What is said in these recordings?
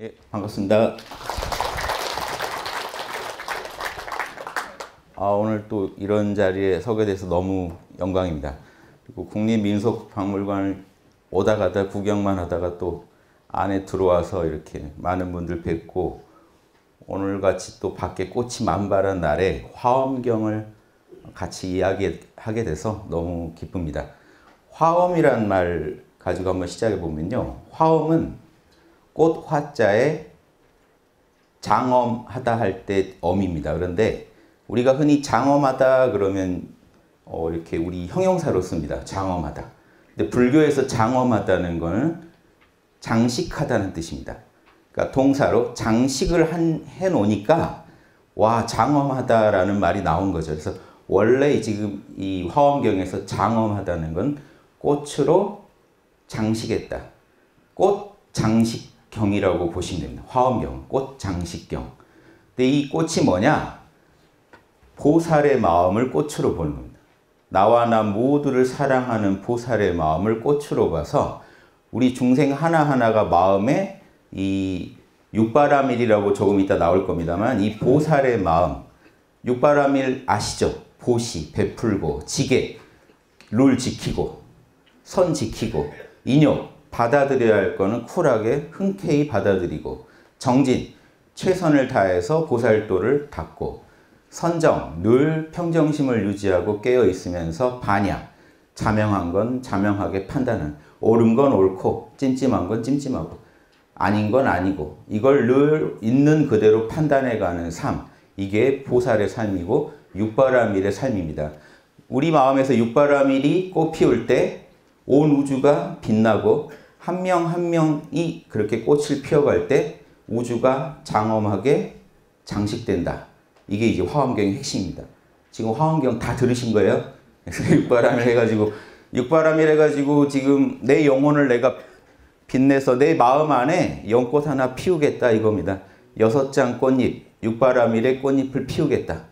예, 반갑습니다. 아, 오늘 또 이런 자리에 서게 돼서 너무 영광입니다. 그리고 국립민속박물관을 오다 가다 구경만 하다가 또 안에 들어와서 이렇게 많은 분들 뵙고 오늘 같이 또 밖에 꽃이 만발한 날에 화엄경을 같이 이야기하게 돼서 너무 기쁩니다. 화엄이란 말 가지고 한번 시작해 보면요. 화엄은 꽃 화자에 장엄하다 할 때 엄입니다. 그런데 우리가 흔히 장엄하다 그러면 어 이렇게 우리 형용사로 씁니다. 장엄하다. 근데 불교에서 장엄하다는 거는 장식하다는 뜻입니다. 그러니까 동사로 장식을 한, 해놓으니까 와 장엄하다라는 말이 나온 거죠. 그래서 원래 지금 이 화엄경에서 장엄하다는 건 꽃으로 장식했다. 꽃 장식 경이라고 보시면 됩니다. 화엄경, 꽃 장식경. 근데 이 꽃이 뭐냐? 보살의 마음을 꽃으로 보는 겁니다. 나와 나 모두를 사랑하는 보살의 마음을 꽃으로 봐서 우리 중생 하나하나가 마음에 이 육바라밀이라고 조금 이따 나올 겁니다만 이 보살의 마음, 육바라밀 아시죠? 보시, 베풀고, 지게, 룰 지키고, 선 지키고, 인욕, 받아들여야 할 거는 쿨하게 흔쾌히 받아들이고 정진, 최선을 다해서 보살도를 닦고 선정, 늘 평정심을 유지하고 깨어 있으면서 반야, 자명한 건 자명하게 판단은 옳은 건 옳고 찜찜한 건 찜찜하고 아닌 건 아니고 이걸 늘 있는 그대로 판단해가는 삶 이게 보살의 삶이고 육바라밀의 삶입니다. 우리 마음에서 육바라밀이 꽃피울 때 온 우주가 빛나고 한명한 명이 그렇게 꽃을 피워갈 때 우주가 장엄하게 장식된다. 이게 이제 화엄경의 핵심입니다. 지금 화엄경 다 들으신 거예요? 육바람을 해가지고 육바람을 해가지고 지금 내 영혼을 내가 빛내서 내 마음 안에 연꽃 하나 피우겠다 이겁니다. 여섯 장 꽃잎, 육바람일의 꽃잎을 피우겠다.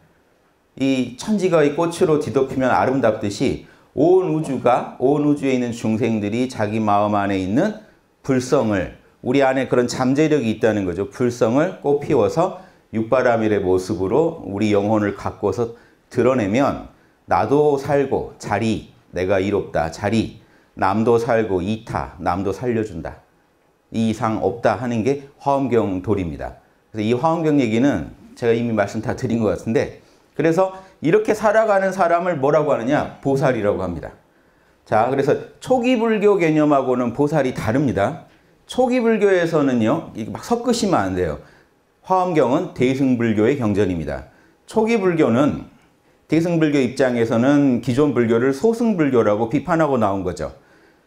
이 천지가 이 꽃으로 뒤덮이면 아름답듯이 온 우주가 온 우주에 있는 중생들이 자기 마음 안에 있는 불성을 우리 안에 그런 잠재력이 있다는 거죠. 불성을 꽃피워서 육바라밀의 모습으로 우리 영혼을 갖고서 드러내면 나도 살고 자리 내가 이롭다 자리 남도 살고 이타 남도 살려준다 이 이상 없다 하는 게 화엄경 돌입니다. 그래서 이 화엄경 얘기는 제가 이미 말씀 다 드린 것 같은데 그래서 이렇게 살아가는 사람을 뭐라고 하느냐? 보살이라고 합니다. 자, 그래서 초기 불교 개념하고는 보살이 다릅니다. 초기 불교에서는요, 막 섞으시면 안 돼요. 화엄경은 대승불교의 경전입니다. 초기 불교는 대승불교 입장에서는 기존 불교를 소승불교라고 비판하고 나온 거죠.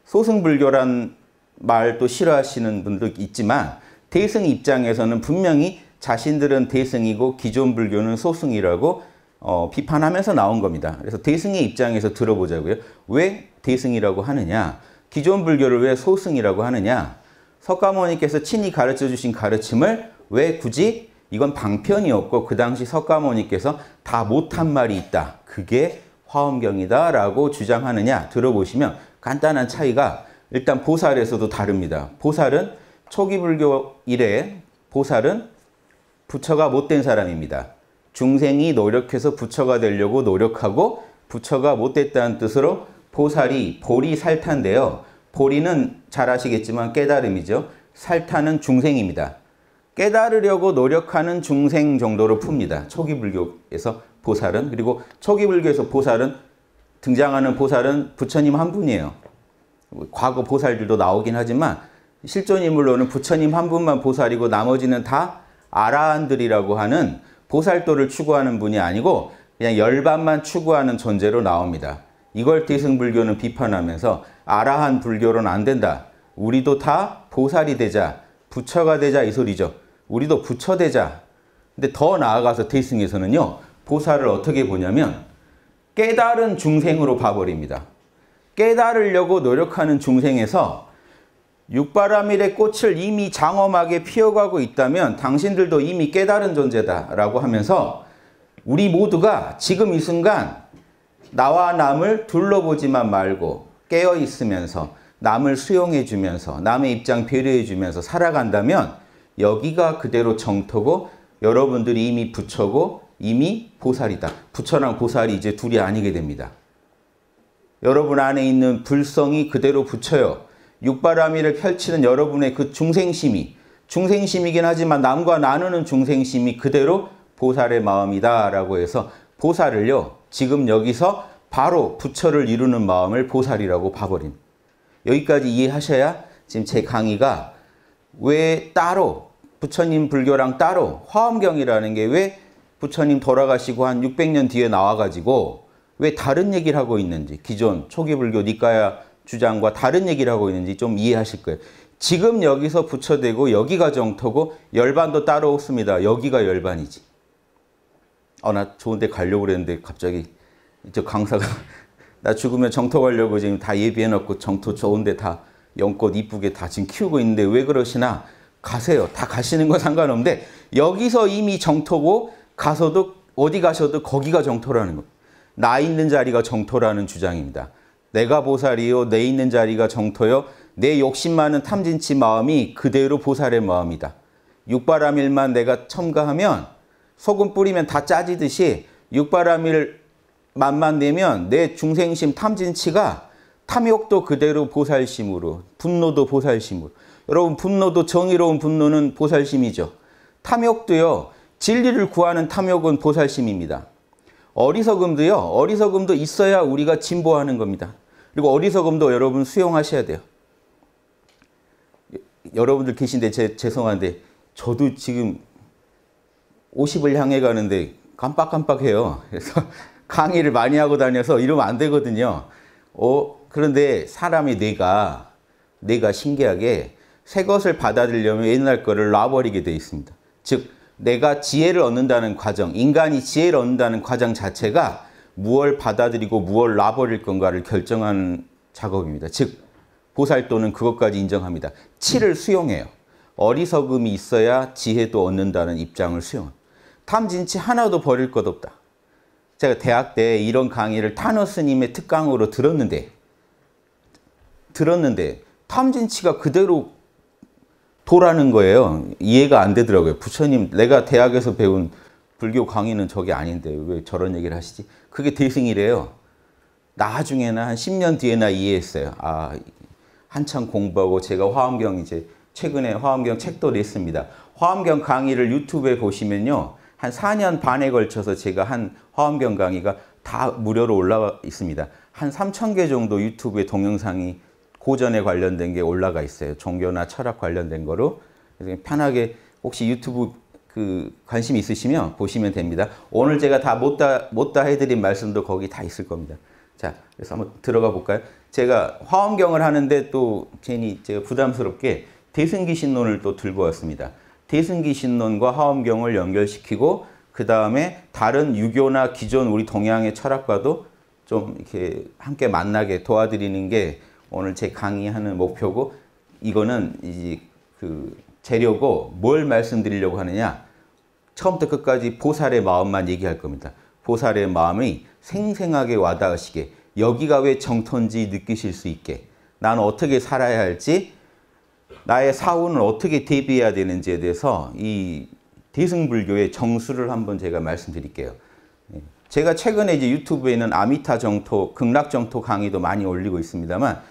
소승불교란 말도 싫어하시는 분도 있지만 대승 입장에서는 분명히 자신들은 대승이고 기존 불교는 소승이라고 어, 비판하면서 나온 겁니다. 그래서 대승의 입장에서 들어보자고요. 왜 대승이라고 하느냐? 기존 불교를 왜 소승이라고 하느냐? 석가모니께서 친히 가르쳐 주신 가르침을 왜 굳이 이건 방편이없고그 당시 석가모니께서 다 못한 말이 있다. 그게 화엄경이다 라고 주장하느냐 들어보시면 간단한 차이가 일단 보살에서도 다릅니다. 보살은 초기 불교 이래 보살은 부처가 못된 사람입니다. 중생이 노력해서 부처가 되려고 노력하고 부처가 못 됐다는 뜻으로 보살이 보리 살탄데요. 보리는 잘 아시겠지만 깨달음이죠. 살탄은 중생입니다. 깨달으려고 노력하는 중생 정도로 풉니다. 초기 불교에서 보살은 그리고 초기 불교에서 보살은 등장하는 보살은 부처님 한 분이에요. 과거 보살들도 나오긴 하지만 실존 인물로는 부처님 한 분만 보살이고 나머지는 다 아라한들이라고 하는 보살도를 추구하는 분이 아니고 그냥 열반만 추구하는 존재로 나옵니다. 이걸 대승불교는 비판하면서 아라한 불교로는 안 된다. 우리도 다 보살이 되자, 부처가 되자 이 소리죠. 우리도 부처 되자. 근데 더 나아가서 대승에서는요. 보살을 어떻게 보냐면 깨달은 중생으로 봐버립니다. 깨달으려고 노력하는 중생에서 육바라밀의 꽃을 이미 장엄하게 피어가고 있다면 당신들도 이미 깨달은 존재다라고 하면서 우리 모두가 지금 이 순간 나와 남을 둘러보지만 말고 깨어 있으면서 남을 수용해 주면서 남의 입장 배려해 주면서 살아간다면 여기가 그대로 정토고 여러분들이 이미 부처고 이미 보살이다. 부처랑 보살이 이제 둘이 아니게 됩니다. 여러분 안에 있는 불성이 그대로 부처요. 육바라미를 펼치는 여러분의 그 중생심이 중생심이긴 하지만 남과 나누는 중생심이 그대로 보살의 마음이다 라고 해서 보살을요 지금 여기서 바로 부처를 이루는 마음을 보살이라고 봐버린 여기까지 이해하셔야 지금 제 강의가 왜 따로 부처님 불교랑 따로 화엄경이라는 게 왜 부처님 돌아가시고 한 600년 뒤에 나와가지고 왜 다른 얘기를 하고 있는지 기존 초기 불교 니까야 주장과 다른 얘기를 하고 있는지 좀 이해하실 거예요. 지금 여기서 부처되고 여기가 정토고 열반도 따로 없습니다. 여기가 열반이지. 아, 나 좋은 데 가려고 그랬는데 갑자기 저 강사가 나 죽으면 정토 가려고 지금 다 예비해놓고 정토 좋은 데다 연꽃 이쁘게 다 지금 키우고 있는데 왜 그러시나? 가세요. 다 가시는 건 상관없는데 여기서 이미 정토고 가서도 어디 가셔도 거기가 정토라는 거. 나 있는 자리가 정토라는 주장입니다. 내가 보살이요 내 있는 자리가 정토요 내 욕심 많은 탐진치 마음이 그대로 보살의 마음이다. 육바라밀만 내가 첨가하면 소금 뿌리면 다 짜지듯이 육바라밀 맛만 내면 내 중생심 탐진치가 탐욕도 그대로 보살심으로 분노도 보살심으로 여러분 분노도 정의로운 분노는 보살심이죠. 탐욕도요 진리를 구하는 탐욕은 보살심입니다. 어리석음도요. 어리석음도 있어야 우리가 진보하는 겁니다. 그리고 어리석음도 여러분 수용하셔야 돼요. 여러분들 계신데 제, 죄송한데 저도 지금 50을 향해 가는데 깜빡깜빡해요. 그래서 강의를 많이 하고 다녀서 이러면 안 되거든요. 어, 그런데 사람의 뇌가 뇌가 신기하게 새 것을 받아들려면 옛날 거를 놔버리게 돼 있습니다. 즉 내가 지혜를 얻는다는 과정, 인간이 지혜를 얻는다는 과정 자체가 무얼 받아들이고 무얼 놔버릴 건가를 결정하는 작업입니다. 즉, 보살도는 그것까지 인정합니다. 치를 수용해요. 어리석음이 있어야 지혜도 얻는다는 입장을 수용 합니다 탐진치 하나도 버릴 것 없다. 제가 대학 때 이런 강의를 타노 스님의 특강으로 들었는데 들었는데 탐진치가 그대로 도라는 거예요. 이해가 안 되더라고요. 부처님, 내가 대학에서 배운 불교 강의는 저게 아닌데 왜 저런 얘기를 하시지? 그게 대승이래요. 나중에나 한 10년 뒤에나 이해했어요. 아, 한참 공부하고 제가 화엄경 이제 최근에 화엄경 책도 냈습니다. 화엄경 강의를 유튜브에 보시면요. 한 4년 반에 걸쳐서 제가 한 화엄경 강의가 다 무료로 올라와 있습니다. 한3 0 0 0개 정도 유튜브에 동영상이 고전에 관련된 게 올라가 있어요. 종교나 철학 관련된 거로 편하게 혹시 유튜브 그 관심 있으시면 보시면 됩니다. 오늘 제가 다 못다 못 다 해드린 말씀도 거기 다 있을 겁니다. 자, 그래서 한번 들어가 볼까요? 제가 화엄경을 하는데 또 괜히 제가 부담스럽게 대승기신론을 또 들고 왔습니다. 대승기신론과 화엄경을 연결시키고 그 다음에 다른 유교나 기존 우리 동양의 철학과도 좀 이렇게 함께 만나게 도와드리는 게 오늘 제 강의하는 목표고 이거는 이제그 재료고 뭘 말씀드리려고 하느냐 처음부터 끝까지 보살의 마음만 얘기할 겁니다. 보살의 마음이 생생하게 와닿으시게 여기가 왜 정토인지 느끼실 수 있게 나는 어떻게 살아야 할지 나의 사후는 어떻게 대비해야 되는지에 대해서 이 대승불교의 정수를 한번 제가 말씀드릴게요. 예. 제가 최근에 이제 유튜브에는 아미타 정토, 극락 정토 강의도 많이 올리고 있습니다만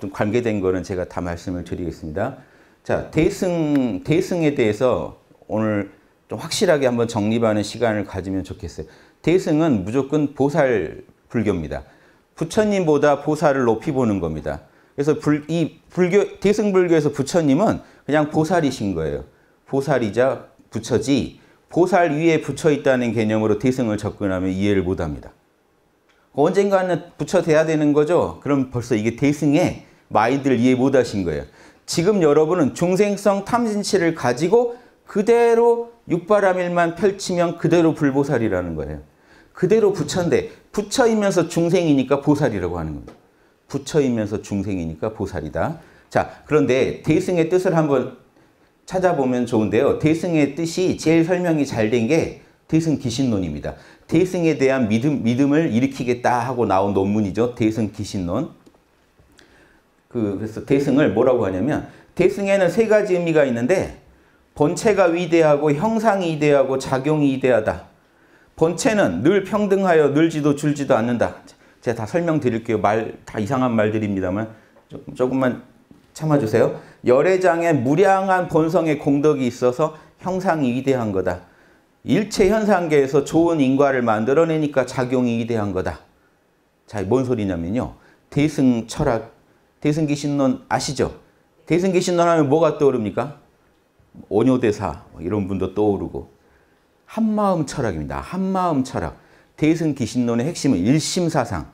그 관계된 거는 제가 다 말씀을 드리겠습니다. 자, 대승, 대승에 대해서 오늘 좀 확실하게 한번 정립하는 시간을 가지면 좋겠어요. 대승은 무조건 보살 불교입니다. 부처님보다 보살을 높이 보는 겁니다. 그래서 불, 이 불교, 대승불교에서 부처님은 그냥 보살이신 거예요. 보살이자 부처지, 보살 위에 붙여 있다는 개념으로 대승을 접근하면 이해를 못 합니다. 그 언젠가는 붙여돼야 되는 거죠. 그럼 벌써 이게 대승의 마인드를 이해 못 하신 거예요. 지금 여러분은 중생성 탐진치를 가지고 그대로 육바라밀만 펼치면 그대로 불보살이라는 거예요. 그대로 부처인데 부처이면서 중생이니까 보살이라고 하는 겁니다. 부처이면서 중생이니까 보살이다. 자, 그런데 대승의 뜻을 한번 찾아보면 좋은데요. 대승의 뜻이 제일 설명이 잘된게 대승 기신론입니다. 대승에 대한 믿음, 믿음을 일으키겠다 하고 나온 논문이죠. 대승 기신론. 그, 그래서 대승을 뭐라고 하냐면 대승에는 세 가지 의미가 있는데 본체가 위대하고 형상이 위대하고 작용이 위대하다. 본체는 늘 평등하여 늘지도 줄지도 않는다. 제가 다 설명드릴게요. 말 다 이상한 말들입니다만 조금만 참아주세요. 열애장의 무량한 본성의 공덕이 있어서 형상이 위대한 거다. 일체 현상계에서 좋은 인과를 만들어내니까 작용이 위대한 거다. 자, 뭔 소리냐면요. 대승 철학, 대승기신론 아시죠? 대승기신론 하면 뭐가 떠오릅니까? 원효대사 뭐 이런 분도 떠오르고 한마음 철학입니다. 한마음 철학. 대승기신론의 핵심은 일심사상.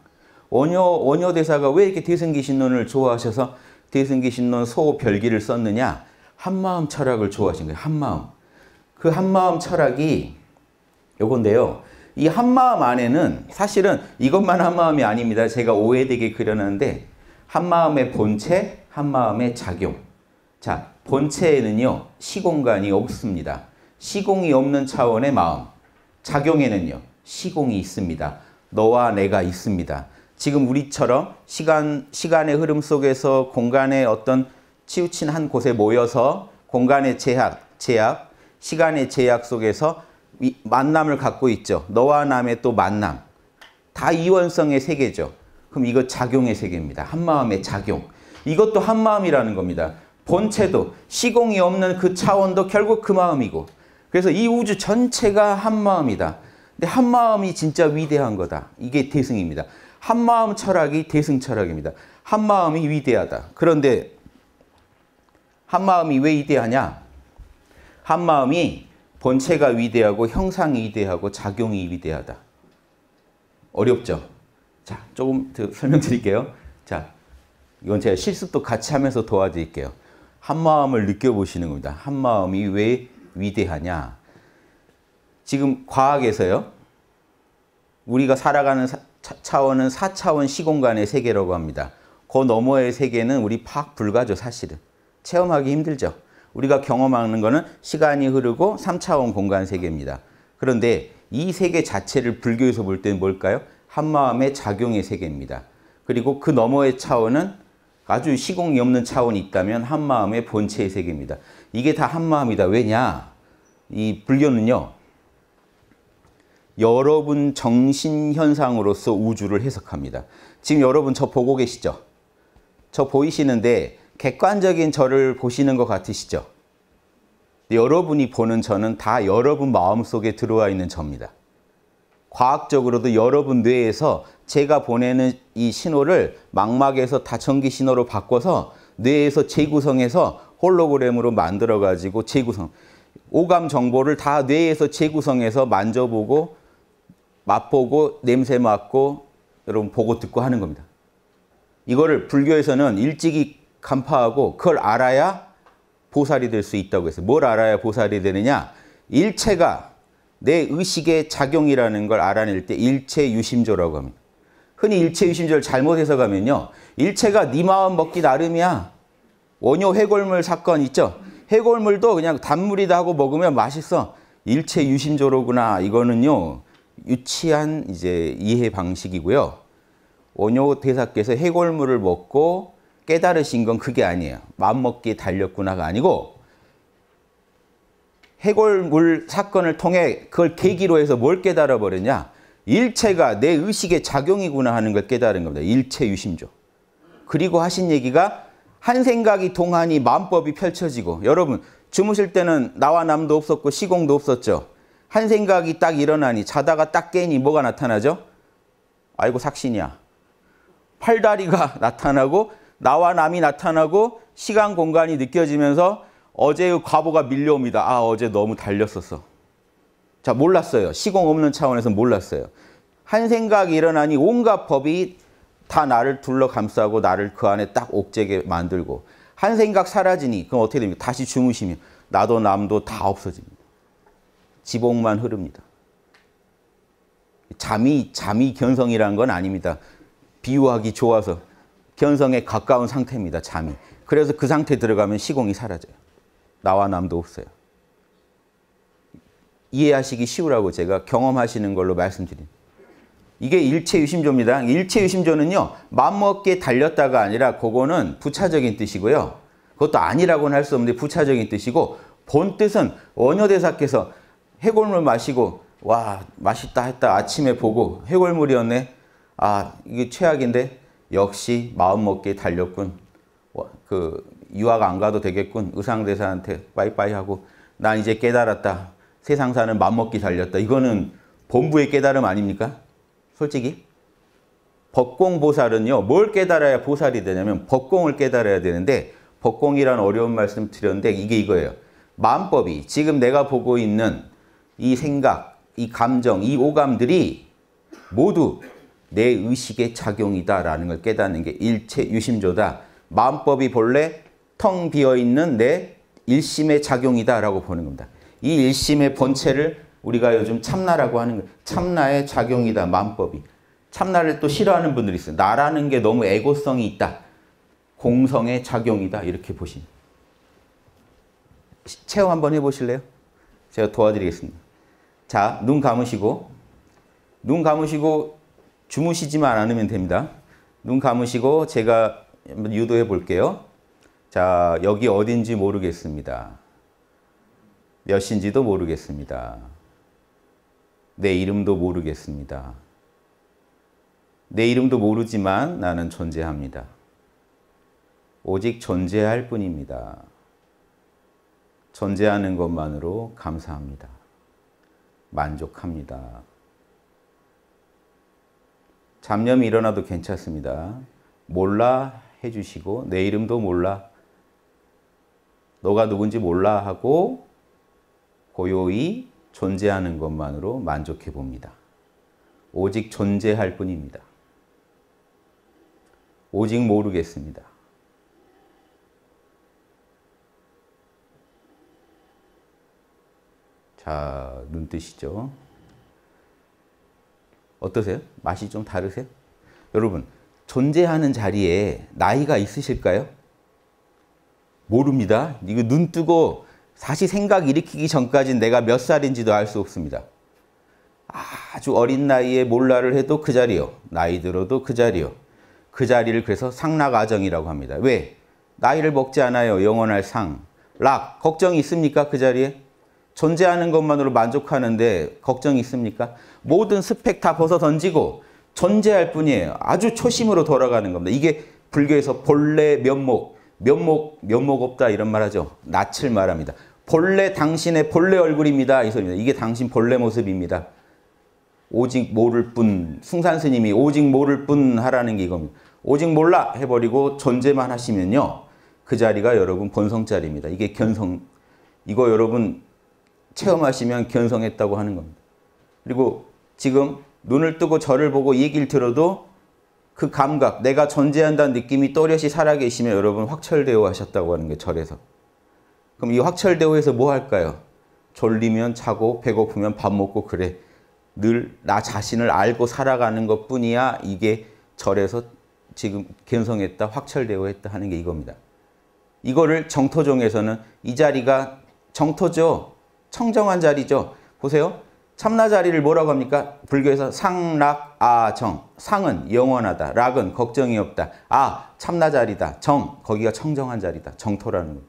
원효, 원효대사가 왜 이렇게 대승기신론을 좋아하셔서 대승기신론 소별기를 썼느냐? 한마음 철학을 좋아하신 거예요. 한마음. 그 한마음 철학이 요건데요. 이 한마음 안에는 사실은 이것만 한마음이 아닙니다. 제가 오해되게 그려놨는데 한마음의 본체, 한마음의 작용. 자, 본체에는요. 시공간이 없습니다. 시공이 없는 차원의 마음. 작용에는요. 시공이 있습니다. 너와 내가 있습니다. 지금 우리처럼 시간, 시간의 흐름 속에서 공간의 어떤 치우친 한 곳에 모여서 공간의 제약, 제약, 시간의 제약 속에서 만남을 갖고 있죠. 너와 남의 또 만남. 다 이원성의 세계죠. 그럼 이거 작용의 세계입니다. 한마음의 작용. 이것도 한마음이라는 겁니다. 본체도 시공이 없는 그 차원도 결국 그 마음이고 그래서 이 우주 전체가 한마음이다. 근데 한마음이 진짜 위대한 거다. 이게 대승입니다. 한마음 철학이 대승 철학입니다. 한마음이 위대하다. 그런데 한마음이 왜 위대하냐? 한 마음이 본체가 위대하고 형상이 위대하고 작용이 위대하다. 어렵죠? 자, 조금 설명드릴게요. 자, 이건 제가 실습도 같이 하면서 도와드릴게요. 한 마음을 느껴보시는 겁니다. 한 마음이 왜 위대하냐? 지금 과학에서요. 우리가 살아가는 사, 차원은 4차원 시공간의 세계라고 합니다. 그 너머의 세계는 우리 파악 불가죠, 사실은. 체험하기 힘들죠. 우리가 경험하는 것은 시간이 흐르고 3차원 공간 세계입니다. 그런데 이 세계 자체를 불교에서 볼 때는 뭘까요? 한마음의 작용의 세계입니다. 그리고 그 너머의 차원은 아주 시공이 없는 차원이 있다면 한마음의 본체의 세계입니다. 이게 다 한마음이다. 왜냐? 이 불교는요. 여러분 정신현상으로서 우주를 해석합니다. 지금 여러분 저 보고 계시죠? 저 보이시는데 객관적인 저를 보시는 것 같으시죠? 여러분이 보는 저는 다 여러분 마음속에 들어와 있는 저입니다. 과학적으로도 여러분 뇌에서 제가 보내는 이 신호를 망막에서 다전기 신호로 바꿔서 뇌에서 재구성해서 홀로그램으로 만들어 가지고 재구성 오감 정보를 다 뇌에서 재구성해서 만져보고 맛보고 냄새 맡고 여러분 보고 듣고 하는 겁니다. 이거를 불교에서는 일찍이 간파하고 그걸 알아야 보살이 될 수 있다고 해서 뭘 알아야 보살이 되느냐? 일체가 내 의식의 작용이라는 걸 알아낼 때 일체 유심조라고 합니다. 흔히 일체 유심조를 잘못 해석하면요. 일체가 네 마음 먹기 나름이야. 원효 해골물 사건 있죠? 해골물도 그냥 단물이다 하고 먹으면 맛있어. 일체 유심조로구나. 이거는요. 유치한 이제 이해 방식이고요. 원효 대사께서 해골물을 먹고 깨달으신 건 그게 아니에요. 마음먹기 달렸구나가 아니고 해골물 사건을 통해 그걸 계기로 해서 뭘 깨달아 버리냐? 일체가 내 의식의 작용이구나 하는 걸 깨달은 겁니다. 일체 유심조. 그리고 하신 얘기가 한 생각이 동하니 마음법이 펼쳐지고 여러분 주무실 때는 나와 남도 없었고 시공도 없었죠. 한 생각이 딱 일어나니 자다가 딱 깨니 뭐가 나타나죠? 아이고 삭신이야. 팔다리가 나타나고 나와 남이 나타나고 시간 공간이 느껴지면서 어제의 그 과보가 밀려옵니다. 아 어제 너무 달렸었어. 자 몰랐어요. 시공 없는 차원에서 몰랐어요. 한 생각이 일어나니 온갖 법이 다 나를 둘러감싸고 나를 그 안에 딱 옥죄게 만들고 한 생각 사라지니 그럼 어떻게 됩니까? 다시 주무시면 나도 남도 다 없어집니다. 지복만 흐릅니다. 잠이 잠이 견성이라는 건 아닙니다. 비유하기 좋아서 견성에 가까운 상태입니다. 잠이. 그래서 그 상태에 들어가면 시공이 사라져요. 나와 남도 없어요. 이해하시기 쉬우라고 제가 경험하시는 걸로 말씀드립니다 이게 일체 의심조입니다 일체 의심조는요맘먹게 달렸다가 아니라 그거는 부차적인 뜻이고요. 그것도 아니라고는 할 수 없는데 부차적인 뜻이고 본 뜻은 원효대사께서 해골물 마시고 와 맛있다 했다 아침에 보고 해골물이었네. 아 이게 최악인데 역시 마음먹기에 달렸군. 그 유학 안 가도 되겠군. 의상대사한테 빠이빠이 하고 난 이제 깨달았다. 세상 사는 마음먹기 달렸다. 이거는 본부의 깨달음 아닙니까? 솔직히. 법공보살은요. 뭘 깨달아야 보살이 되냐면 법공을 깨달아야 되는데 법공이란 어려운 말씀 드렸는데 이게 이거예요. 마음법이 지금 내가 보고 있는 이 생각, 이 감정, 이 오감들이 모두 내 의식의 작용이다라는 걸 깨닫는 게 일체 유심조다. 마음법이 본래 텅 비어있는 내 일심의 작용이다라고 보는 겁니다. 이 일심의 본체를 우리가 요즘 참나라고 하는 참나의 작용이다. 마음법이. 참나를 또 싫어하는 분들이 있어요. 나라는 게 너무 에고성이 있다. 공성의 작용이다. 이렇게 보시 체험 한번 해보실래요? 제가 도와드리겠습니다. 자, 눈 감으시고, 눈 감으시고 주무시지만 않으면 됩니다. 눈 감으시고 제가 유도해 볼게요. 자, 여기 어딘지 모르겠습니다. 몇인지도 모르겠습니다. 내 이름도 모르겠습니다. 내 이름도 모르지만 나는 존재합니다. 오직 존재할 뿐입니다. 존재하는 것만으로 감사합니다. 만족합니다. 잡념이 일어나도 괜찮습니다. 몰라 해주시고 내 이름도 몰라 너가 누군지 몰라 하고 고요히 존재하는 것만으로 만족해 봅니다. 오직 존재할 뿐입니다. 오직 모르겠습니다. 자, 눈 뜨시죠? 어떠세요? 맛이 좀 다르세요? 여러분, 존재하는 자리에 나이가 있으실까요? 모릅니다. 이거 눈 뜨고 사실 생각 일으키기 전까지 내가 몇 살인지도 알 수 없습니다. 아주 어린 나이에 몰라를 해도 그 자리요. 나이 들어도 그 자리요. 그 자리를 그래서 상락아정이라고 합니다. 왜? 나이를 먹지 않아요. 영원할 상. 락, 걱정이 있습니까? 그 자리에? 존재하는 것만으로 만족하는데 걱정이 있습니까? 모든 스펙 다 벗어 던지고 존재할 뿐이에요. 아주 초심으로 돌아가는 겁니다. 이게 불교에서 본래 면목, 면목, 면목 없다 이런 말 하죠. 낯을 말합니다. 본래 당신의 본래 얼굴입니다. 이 소리입니다. 이게 당신 본래 모습입니다. 오직 모를 뿐, 승산스님이 오직 모를 뿐 하라는 게 이겁니다. 오직 몰라 해버리고 존재만 하시면요. 그 자리가 여러분 본성 자리입니다. 이게 견성, 이거 여러분 체험하시면 견성했다고 하는 겁니다. 그리고 지금 눈을 뜨고 저를 보고 이 얘기를 들어도 그 감각, 내가 존재한다는 느낌이 또렷이 살아계시면 여러분 확철대오 하셨다고 하는 게 절에서. 그럼 이 확철대오에서 뭐 할까요? 졸리면 자고 배고프면 밥 먹고 그래. 늘 나 자신을 알고 살아가는 것 뿐이야 이게 절에서 지금 견성했다, 확철대오했다 하는 게 이겁니다. 이거를 정토종에서는 이 자리가 정토죠. 청정한 자리죠. 보세요. 참나자리를 뭐라고 합니까? 불교에서 상락 아정 상은 영원하다 락은 걱정이 없다 아 참나자리다 정 거기가 청정한 자리다 정토라는 거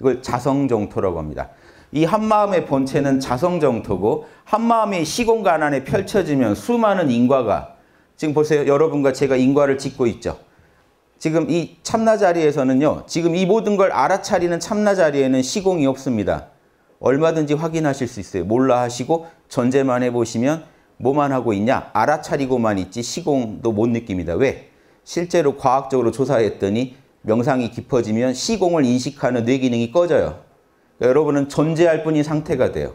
이걸 자성정토라고 합니다 이 한마음의 본체는 자성정토고 한마음이 시공간 안에 펼쳐지면 수많은 인과가 지금 보세요 여러분과 제가 인과를 짓고 있죠 지금 이 참나자리에서는요 지금 이 모든 걸 알아차리는 참나자리에는 시공이 없습니다 얼마든지 확인하실 수 있어요. 몰라 하시고 전제만 해보시면 뭐만 하고 있냐? 알아차리고만 있지 시공도 못 느낍니다. 왜? 실제로 과학적으로 조사했더니 명상이 깊어지면 시공을 인식하는 뇌 기능이 꺼져요. 그러니까 여러분은 전제할 뿐인 상태가 돼요.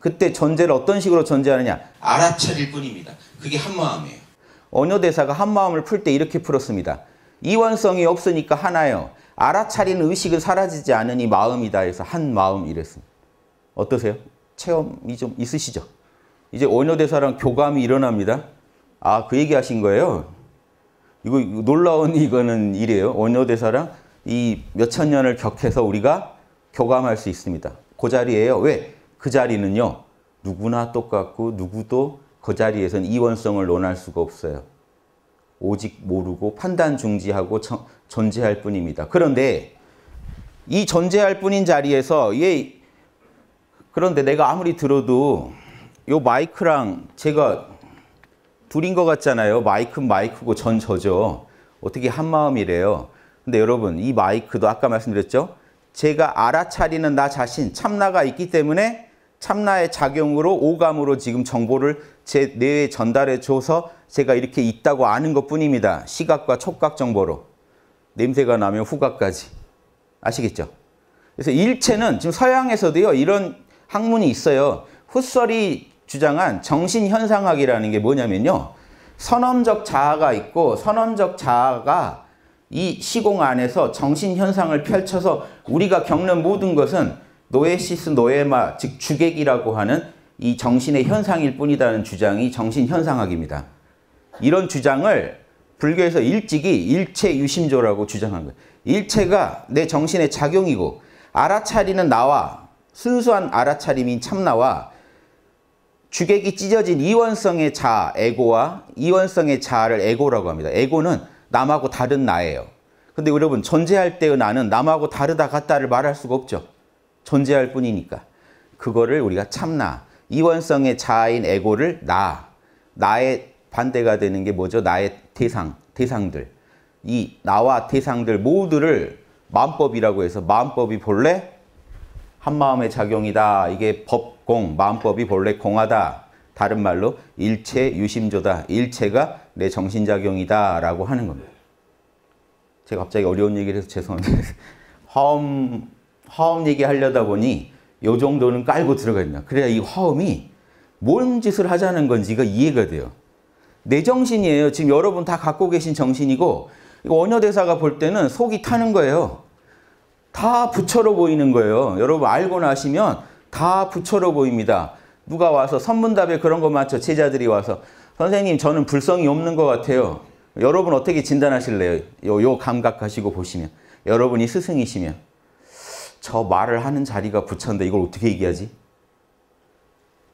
그때 전제를 어떤 식으로 전제하느냐? 알아차릴 뿐입니다. 그게 한마음이에요. 언어대사가 한마음을 풀 때 이렇게 풀었습니다. 이완성이 없으니까 하나요. 알아차리는 의식은 사라지지 않으니 마음이다 해서 한마음 이랬습니다. 어떠세요? 체험이 좀 있으시죠? 이제 원효대사랑 교감이 일어납니다. 아, 그 얘기 하신 거예요? 이거 놀라운 이거는 일이에요. 원효대사랑 이 몇 천 년을 격해서 우리가 교감할 수 있습니다. 그 자리에요. 왜? 그 자리는요. 누구나 똑같고 누구도 그 자리에선 이원성을 논할 수가 없어요. 오직 모르고 판단 중지하고 전, 존재할 뿐입니다. 그런데 이 존재할 뿐인 자리에서 얘 그런데 내가 아무리 들어도 요 마이크랑 제가 둘인 것 같잖아요. 마이크 마이크고 전 저죠. 어떻게 한 마음이래요. 근데 여러분 이 마이크도 아까 말씀드렸죠. 제가 알아차리는 나 자신 참나가 있기 때문에 참나의 작용으로 오감으로 지금 정보를 제 뇌에 전달해 줘서 제가 이렇게 있다고 아는 것 뿐입니다. 시각과 촉각 정보로. 냄새가 나면 후각까지. 아시겠죠? 그래서 일체는 지금 서양에서도요. 이런 학문이 있어요. 후설이 주장한 정신현상학이라는 게 뭐냐면요. 선언적 자아가 있고 선언적 자아가 이 시공 안에서 정신현상을 펼쳐서 우리가 겪는 모든 것은 노에시스 노에마 즉 주객이라고 하는 이 정신의 현상일 뿐이라는 주장이 정신현상학입니다. 이런 주장을 불교에서 일찍이 일체 유심조라고 주장한 거예요. 일체가 내 정신의 작용이고 알아차리는 나와 순수한 알아차림인 참나와 주객이 찢어진 이원성의 자, 에고와 이원성의 자아를 에고라고 합니다. 에고는 남하고 다른 나예요. 근데 여러분 존재할 때의 나는 남하고 다르다 같다를 말할 수가 없죠. 존재할 뿐이니까. 그거를 우리가 참나, 이원성의 자아인 에고를 나, 나의 반대가 되는 게 뭐죠? 나의 대상, 대상들. 이 나와 대상들 모두를 마음법이라고 해서 마음법이 본래 한마음의 작용이다. 이게 법공, 마음법이 본래 공하다. 다른 말로 일체 유심조다. 일체가 내 정신작용이다. 라고 하는 겁니다. 제가 갑자기 어려운 얘기를 해서 죄송합니 화음, 화음 얘기하려다 보니 요 정도는 깔고 들어가야 그래야 이 화음이 뭔 짓을 하자는 건지가 이해가 돼요. 내 정신이에요. 지금 여러분 다 갖고 계신 정신이고 원효대사가 볼 때는 속이 타는 거예요. 다 부처로 보이는 거예요. 여러분 알고 나시면 다 부처로 보입니다. 누가 와서 선문답에 그런 거 맞죠? 제자들이 와서 선생님 저는 불성이 없는 것 같아요. 여러분 어떻게 진단하실래요? 요, 요 감각 하시고 보시면 여러분이 스승이시면 저 말을 하는 자리가 부처인데 이걸 어떻게 얘기하지?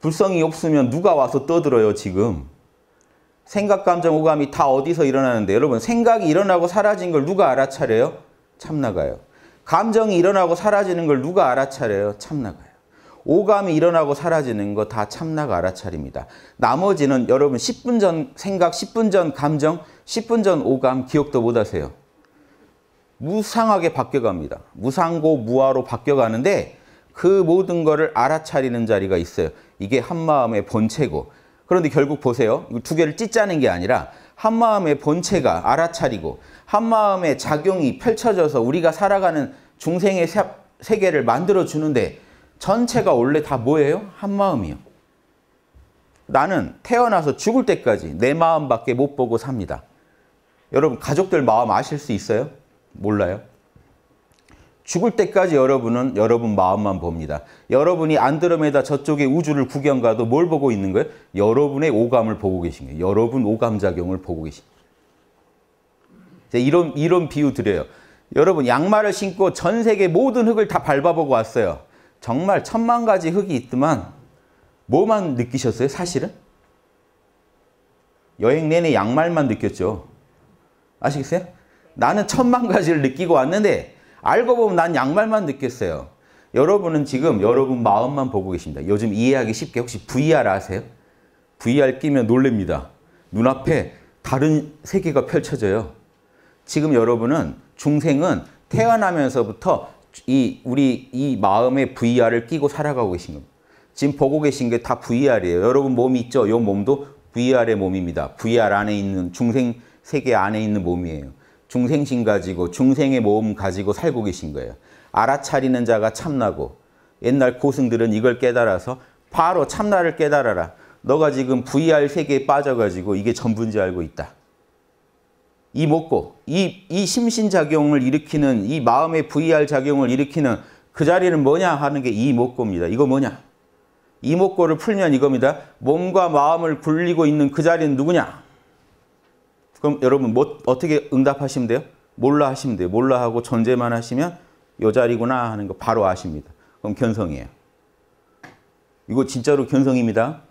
불성이 없으면 누가 와서 떠들어요 지금? 생각, 감정, 오감이 다 어디서 일어나는데 여러분 생각이 일어나고 사라진 걸 누가 알아차려요? 참나가요. 감정이 일어나고 사라지는 걸 누가 알아차려요? 참나가요. 오감이 일어나고 사라지는 거 다 참나가 알아차립니다. 나머지는 여러분 10분 전 생각, 10분 전 감정, 10분 전 오감 기억도 못 하세요. 무상하게 바뀌어갑니다. 무상고 무아로 바뀌어가는데 그 모든 거를 알아차리는 자리가 있어요. 이게 한마음의 본체고. 그런데 결국 보세요. 두 개를 찢자는 게 아니라 한마음의 본체가 알아차리고 한마음의 작용이 펼쳐져서 우리가 살아가는 중생의 세계를 만들어주는데 전체가 원래 다 뭐예요? 한마음이요. 나는 태어나서 죽을 때까지 내 마음밖에 못 보고 삽니다. 여러분 가족들 마음 아실 수 있어요? 몰라요? 죽을 때까지 여러분은 여러분 마음만 봅니다. 여러분이 안드로메다 저쪽에 우주를 구경 가도 뭘 보고 있는 거예요? 여러분의 오감을 보고 계신 거예요. 여러분 오감작용을 보고 계신 거예요. 이런, 이런 비유 드려요. 여러분 양말을 신고 전 세계 모든 흙을 다 밟아보고 왔어요. 정말 천만 가지 흙이 있지만 뭐만 느끼셨어요? 사실은? 여행 내내 양말만 느꼈죠. 아시겠어요? 나는 천만 가지를 느끼고 왔는데 알고 보면 난 양말만 느꼈어요. 여러분은 지금 여러분 마음만 보고 계십니다. 요즘 이해하기 쉽게 혹시 VR 아세요? VR 끼면 놀랍니다. 눈앞에 다른 세계가 펼쳐져요. 지금 여러분은 중생은 태어나면서부터 이 우리 이 마음에 VR을 끼고 살아가고 계신 겁니다. 지금 보고 계신 게 다 VR이에요. 여러분 몸 있죠? 이 몸도 VR의 몸입니다. VR 안에 있는 중생 세계 안에 있는 몸이에요. 중생심 가지고 중생의 모험 가지고 살고 계신 거예요. 알아차리는 자가 참나고 옛날 고승들은 이걸 깨달아서 바로 참나를 깨달아라. 너가 지금 VR 세계에 빠져가지고 이게 전부인지 알고 있다. 이 먹고 이, 이 심신작용을 일으키는 이 마음의 VR 작용을 일으키는 그 자리는 뭐냐 하는 게이 먹고입니다. 이거 뭐냐? 이 먹고를 풀면 이겁니다. 몸과 마음을 굴리고 있는 그 자리는 누구냐? 그럼 여러분 뭐, 어떻게 응답하시면 돼요? 몰라 하시면 돼요. 몰라 하고 존재만 하시면 요 자리구나 하는 거 바로 아십니다. 그럼 견성이에요. 이거 진짜로 견성입니다.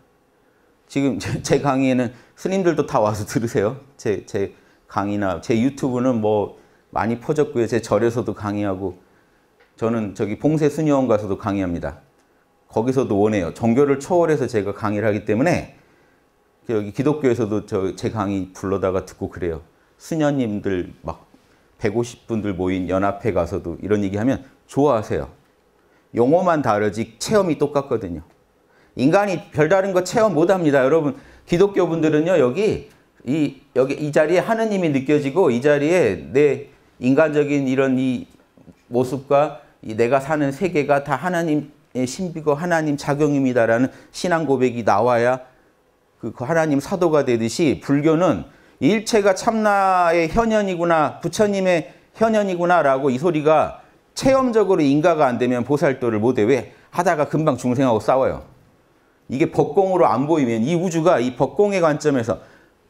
지금 제, 제 강의에는 스님들도 다 와서 들으세요. 제, 제 강의나 제 유튜브는 뭐 많이 퍼졌고요. 제 절에서도 강의하고 저는 저기 봉쇄 수녀원 가서도 강의합니다. 거기서도 원해요. 종교를 초월해서 제가 강의를 하기 때문에 그 여기 기독교에서도 저 제 강의 불러다가 듣고 그래요. 수녀님들 막 150분들 모인 연합회 가서도 이런 얘기하면 좋아하세요. 용어만 다르지 체험이 똑같거든요. 인간이 별다른 거 체험 못 합니다. 여러분, 기독교 분들은요, 여기, 이, 여기, 이 자리에 하느님이 느껴지고, 이 자리에 내 인간적인 이런 이 모습과 이 내가 사는 세계가 다 하나님의 신비고 하나님 작용입니다라는 신앙 고백이 나와야 그, 그 하나님 사도가 되듯이 불교는 일체가 참나의 현현이구나 부처님의 현현이구나라고 이 소리가 체험적으로 인가가 안 되면 보살도를 못해 왜 하다가 금방 중생하고 싸워요. 이게 법공으로 안 보이면 이 우주가 이 법공의 관점에서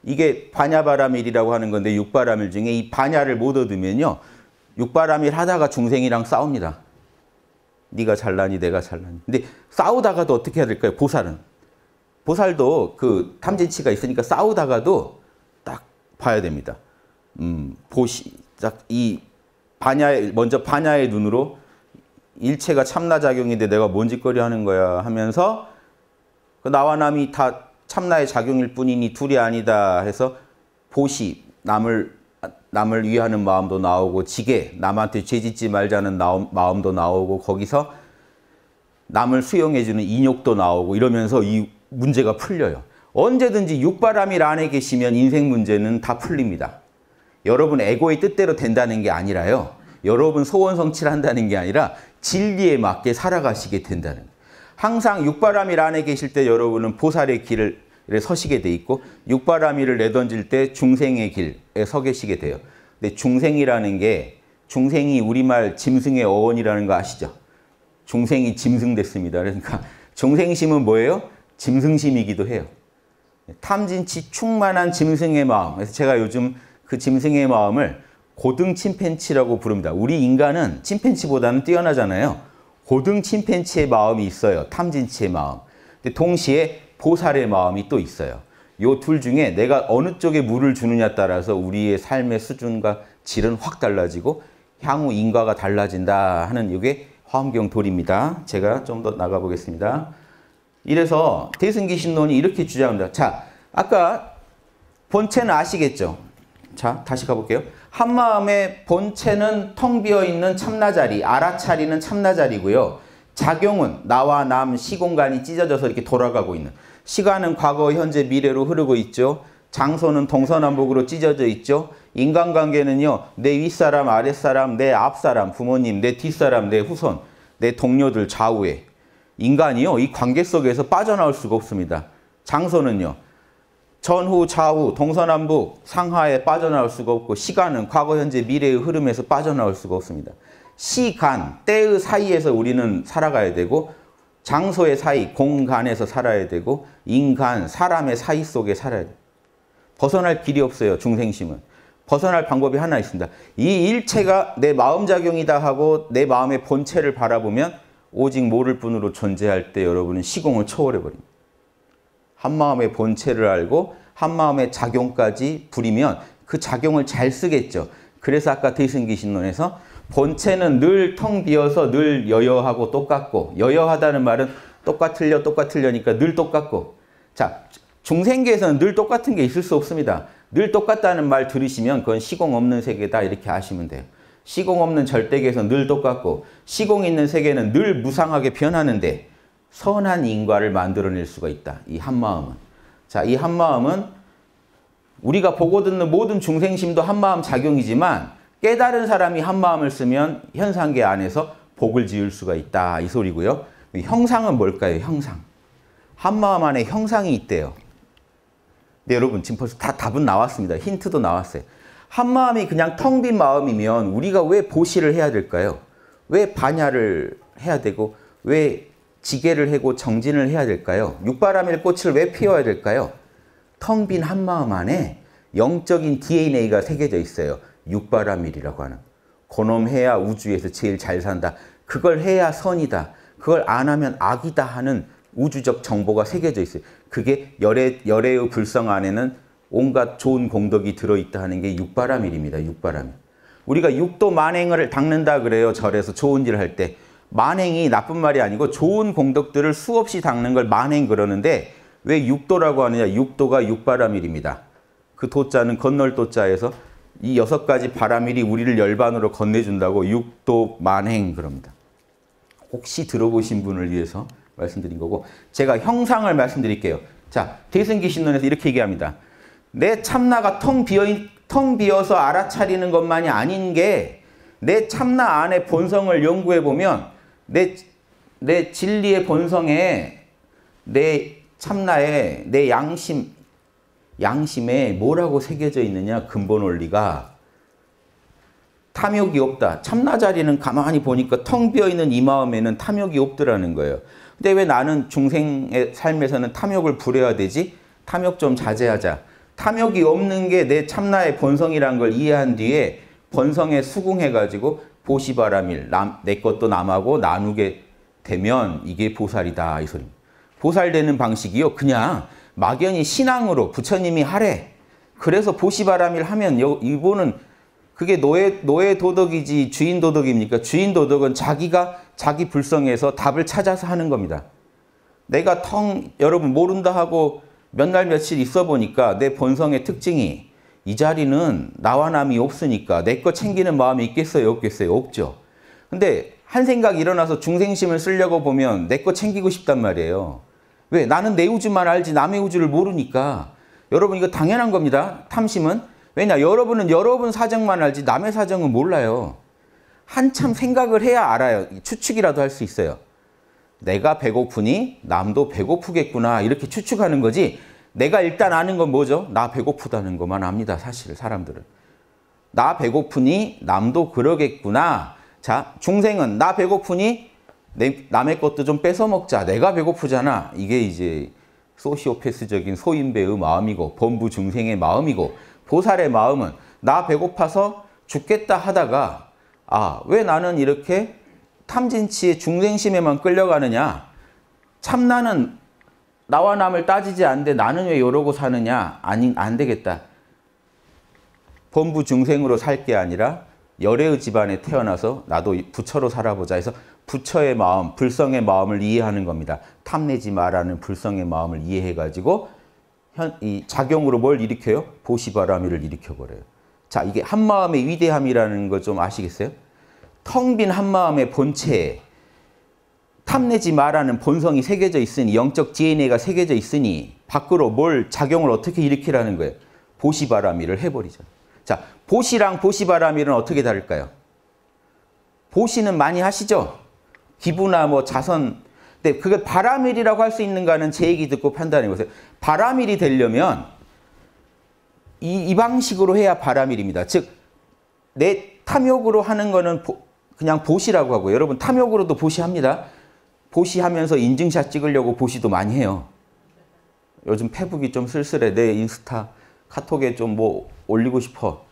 이게 반야바라밀이라고 하는 건데 육바라밀 중에 이 반야를 못 얻으면요 육바라밀 하다가 중생이랑 싸웁니다. 네가 잘나니 내가 잘나니. 근데 싸우다가도 어떻게 해야 될까요? 보살은 보살도 그 탐진치가 있으니까 싸우다가도 딱 봐야 됩니다. 음, 보시, 딱 이 반야의, 먼저 반야의 눈으로 일체가 참나작용인데 내가 뭔 짓거리 하는 거야 하면서 그 나와 남이 다 참나의 작용일 뿐이니 둘이 아니다 해서 보시, 남을 남을 위하는 마음도 나오고 지게 남한테 죄짓지 말자는 마음도 나오고 거기서 남을 수용해주는 인욕도 나오고 이러면서 이 문제가 풀려요. 언제든지 육바람이 안에 계시면 인생 문제는 다 풀립니다. 여러분 에고의 뜻대로 된다는 게 아니라요. 여러분 소원 성취를 한다는 게 아니라 진리에 맞게 살아가시게 된다는 거예요. 항상 육바람일 안에 계실 때 여러분은 보살의 길을 서시게 돼 있고 육바람일을 내던질 때 중생의 길에 서 계시게 돼요. 근데 중생이라는 게 중생이 우리말 짐승의 어원이라는 거 아시죠? 중생이 짐승 됐습니다. 그러니까 중생심은 뭐예요? 짐승심이기도 해요. 탐진치 충만한 짐승의 마음. 그래서 제가 요즘 그 짐승의 마음을 고등 침팬치라고 부릅니다. 우리 인간은 침팬치보다는 뛰어나잖아요. 고등 침팬치의 마음이 있어요. 탐진치의 마음. 근데 동시에 보살의 마음이 또 있어요. 요 둘 중에 내가 어느 쪽에 물을 주느냐 따라서 우리의 삶의 수준과 질은 확 달라지고 향후 인과가 달라진다 하는 이게 화엄경 돌입니다. 제가 좀 더 나가보겠습니다. 이래서 대승기신론이 이렇게 주장합니다. 자, 아까 본체는 아시겠죠? 자, 다시 가볼게요. 한마음의 본체는 텅 비어있는 참나자리, 알아차리는 참나자리고요. 작용은 나와 남, 시공간이 찢어져서 이렇게 돌아가고 있는 시간은 과거, 현재, 미래로 흐르고 있죠. 장소는 동서남북으로 찢어져 있죠. 인간관계는요. 내 윗사람, 아랫사람, 내 앞사람, 부모님, 내 뒷사람, 내 후손, 내 동료들 좌우에 인간이요. 이 관계 속에서 빠져나올 수가 없습니다. 장소는요. 전후, 좌우, 동서남북, 상하에 빠져나올 수가 없고 시간은 과거, 현재, 미래의 흐름에서 빠져나올 수가 없습니다. 시간, 때의 사이에서 우리는 살아가야 되고 장소의 사이, 공간에서 살아야 되고 인간, 사람의 사이 속에 살아야 돼 벗어날 길이 없어요. 중생심은. 벗어날 방법이 하나 있습니다. 이 일체가 내 마음작용이다 하고 내 마음의 본체를 바라보면 오직 모를 뿐으로 존재할 때 여러분은 시공을 초월해 버립니다. 한마음의 본체를 알고 한마음의 작용까지 부리면 그 작용을 잘 쓰겠죠. 그래서 아까 대승기신론에서 본체는 늘 텅 비어서 늘 여여하고 똑같고 여여하다는 말은 똑같으려 똑같으려니까 늘 똑같고 자 중생계에서는 늘 똑같은 게 있을 수 없습니다. 늘 똑같다는 말 들으시면 그건 시공 없는 세계다 이렇게 아시면 돼요. 시공 없는 절대계에서 늘 똑같고 시공 있는 세계는 늘 무상하게 변하는데 선한 인과를 만들어낼 수가 있다. 이 한마음은. 자, 이 한마음은 우리가 보고 듣는 모든 중생심도 한마음 작용이지만 깨달은 사람이 한마음을 쓰면 현상계 안에서 복을 지을 수가 있다. 이 소리고요. 형상은 뭘까요? 형상. 한마음 안에 형상이 있대요. 네, 여러분 지금 벌써 다 답은 나왔습니다. 힌트도 나왔어요. 한 마음이 그냥 텅 빈 마음이면 우리가 왜 보시를 해야 될까요? 왜 반야를 해야 되고 왜 지게를 해고 정진을 해야 될까요? 육바람일 꽃을 왜 피워야 될까요? 텅 빈 한 마음 안에 영적인 DNA가 새겨져 있어요. 육바람일이라고 하는. 고놈해야 우주에서 제일 잘 산다. 그걸 해야 선이다. 그걸 안 하면 악이다 하는 우주적 정보가 새겨져 있어요. 그게 열애, 열애의 불성 안에는 온갖 좋은 공덕이 들어있다 하는 게 육바라밀입니다. 육바라밀. 우리가 육도 만행을 닦는다 그래요. 절에서 좋은 일을 할 때. 만행이 나쁜 말이 아니고 좋은 공덕들을 수없이 닦는 걸 만행 그러는데 왜 육도라고 하느냐. 육도가 육바라밀입니다. 그 도자는 건널 도자에서 이 여섯 가지 바라밀이 우리를 열반으로 건네준다고 육도 만행 그럽니다. 혹시 들어보신 분을 위해서 말씀드린 거고 제가 형상을 말씀드릴게요. 자, 대승기 신론에서 이렇게 얘기합니다. 내 참나가 텅 비어 텅 비어서 알아차리는 것만이 아닌 게 내 참나 안에 본성을 연구해 보면 내 내 진리의 본성에 내 참나에 내 양심 양심에 뭐라고 새겨져 있느냐 근본 원리가 탐욕이 없다. 참나 자리는 가만히 보니까 텅 비어 있는 이 마음에는 탐욕이 없더라는 거예요. 근데 왜 나는 중생의 삶에서는 탐욕을 부려야 되지? 탐욕 좀 자제하자. 탐욕이 없는 게 내 참나의 본성이란 걸 이해한 뒤에 본성에 수긍해가지고 보시바람일 남, 내 것도 남하고 나누게 되면 이게 보살이다 이 소리입니다. 보살되는 방식이요 그냥 막연히 신앙으로 부처님이 하래 그래서 보시바람일 하면 요, 이분은 그게 노예, 노예 도덕이지 주인 도덕입니까? 주인 도덕은 자기가 자기 불성에서 답을 찾아서 하는 겁니다. 내가 텅 여러분 모른다 하고 몇날 며칠 있어 보니까 내 본성의 특징이 이 자리는 나와 남이 없으니까 내 거 챙기는 마음이 있겠어요? 없겠어요? 없죠. 근데 한 생각 일어나서 중생심을 쓰려고 보면 내 거 챙기고 싶단 말이에요. 왜? 나는 내 우주만 알지 남의 우주를 모르니까. 여러분 이거 당연한 겁니다. 탐심은. 왜냐? 여러분은 여러분 사정만 알지 남의 사정은 몰라요. 한참 생각을 해야 알아요. 추측이라도 할 수 있어요. 내가 배고프니 남도 배고프겠구나 이렇게 추측하는 거지 내가 일단 아는 건 뭐죠? 나 배고프다는 것만 압니다. 사실 사람들은. 나 배고프니 남도 그러겠구나. 자, 중생은 나 배고프니 내, 남의 것도 좀 뺏어 먹자. 내가 배고프잖아. 이게 이제 소시오패스적인 소인배의 마음이고 범부 중생의 마음이고 보살의 마음은 나 배고파서 죽겠다 하다가 아, 왜 나는 이렇게 탐진치의 중생심에만 끌려가느냐? 참나는 나와 남을 따지지 않는데 나는 왜 이러고 사느냐? 아니, 안 되겠다. 본부 중생으로 살 게 아니라 열애의 집안에 태어나서 나도 부처로 살아보자 해서 부처의 마음, 불성의 마음을 이해하는 겁니다. 탐내지 마라는 불성의 마음을 이해해가지고 현, 이 작용으로 뭘 일으켜요? 보시바라미를 일으켜버려요. 자, 이게 한마음의 위대함이라는 걸 좀 아시겠어요? 텅빈 한마음의 본체에 탐내지 말라는 본성이 새겨져 있으니 영적 DNA가 새겨져 있으니 밖으로 뭘 작용을 어떻게 일으키라는 거예요. 보시바람이를 해버리죠. 자, 보시랑 보시바람이는 어떻게 다를까요? 보시는 많이 하시죠? 기부나 뭐 자선. 근데 그게 바람일이라고 할 수 있는가는 제 얘기 듣고 판단해 보세요. 바람일이 되려면 이, 이 방식으로 해야 바람일입니다. 즉, 내 탐욕으로 하는 거는 보, 그냥 보시라고 하고 여러분 탐욕으로도 보시합니다. 보시하면서 인증샷 찍으려고 보시도 많이 해요. 요즘 페북이 좀 쓸쓸해. 내 인스타 카톡에 좀 뭐 올리고 싶어.